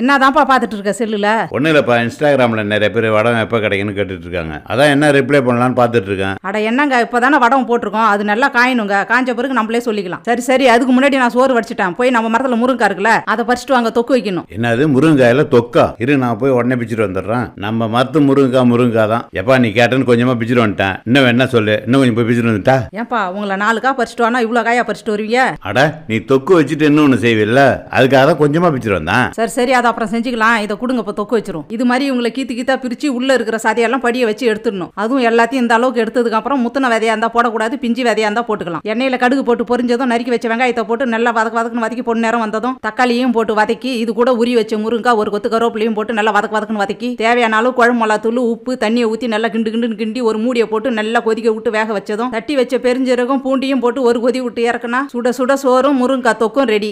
என்னதான்ப்பா பார்த்துட்டு இருக்க செல்லுல ஒன்றும் இல்லைப்பா இன்ஸ்டாகிராமில் நிறைய பேர் வடம் எப்போ கிடைக்குன்னு கேட்டுட்டு இருக்காங்க அதான் என்ன ரிப்ளை பண்ணலான்னு பார்த்துட்டு இருக்கேன் அட என்னங்க இப்போ தானே வடம் போட்டிருக்கோம் அது நல்லா காயணுங்க காஞ்ச பிறகு நம்மளே சொல்லிக்கலாம் சரி சரி அதுக்கு முன்னாடி நான் சோறு வடிச்சிட்டேன் போய் நம்ம மரத்தில் முருங்கா இருக்குல்ல அதை பறிச்சுட்டு வாங்க தொக்கு வைக்கணும் என்னது முருங்காயில தொக்கா இரு நான் போய் உடனே பிச்சுட்டு வந்துடுறேன் நம்ம மரத்து முருங்கா முருங்கா தான் எப்பா நீ கேட்டேன்னு கொஞ்சமாக பிச்சுட்டு வந்துட்டேன் இன்னும் என்ன சொல்லு இன்னும் கொஞ்சம் போய் பிச்சுட்டு வந்துட்டா ஏப்பா உங்களை நாலு காய் பறிச்சுட்டு வானா இவ்வளோ காயா பறிச்சுட்டு வருவீங்க அட நீ தொக்கு வச்சுட்டு இன்னும் ஒன்று செய்வில்ல அதுக்காக தான் கொஞ்சமாக பிச்சுட்டு வந்தேன் சரி சரி முடியாது அப்புறம் செஞ்சுக்கலாம் இதை கொடுங்க இப்போ தொக்கு வச்சிரும் இது மாதிரி இவங்களை கீத்து கீத்தா பிரித்து உள்ளே இருக்கிற சதையெல்லாம் படியை வச்சு எடுத்துடணும் அதுவும் எல்லாத்தையும் இந்த அளவுக்கு எடுத்ததுக்கு அப்புறம் முத்தின விதையாக இருந்தால் போடக்கூடாது பிஞ்சு விதையாக இருந்தால் போட்டுக்கலாம் எண்ணெயில் கடுகு போட்டு பொறிஞ்சதும் நறுக்கி வச்ச வெங்காயத்தை போட்டு நல்லா வதக்க வதக்குன்னு வதக்கி பொண்ணு நேரம் வந்ததும் தக்காளியும் போட்டு வதக்கி இது கூட உரி வச்ச முருங்கா ஒரு கொத்து கருவேப்பிலையும் போட்டு நல்லா வதக்க வதக்குன்னு வதக்கி தேவையான அளவு குழம்பு மிளகாத்தூள் உப்பு தண்ணியை ஊற்றி நல்லா கிண்டு கிண்டுன்னு கிண்டி ஒரு மூடியை போட்டு நல்லா கொதிக்க விட்டு வேக வச்சதும் தட்டி வச்ச பெருஞ்சிறகும் பூண்டியும் போட்டு ஒரு கொதி விட்டு இறக்குனா சுட சுட சோறும் முருங்கா தொக்கும் ரெடி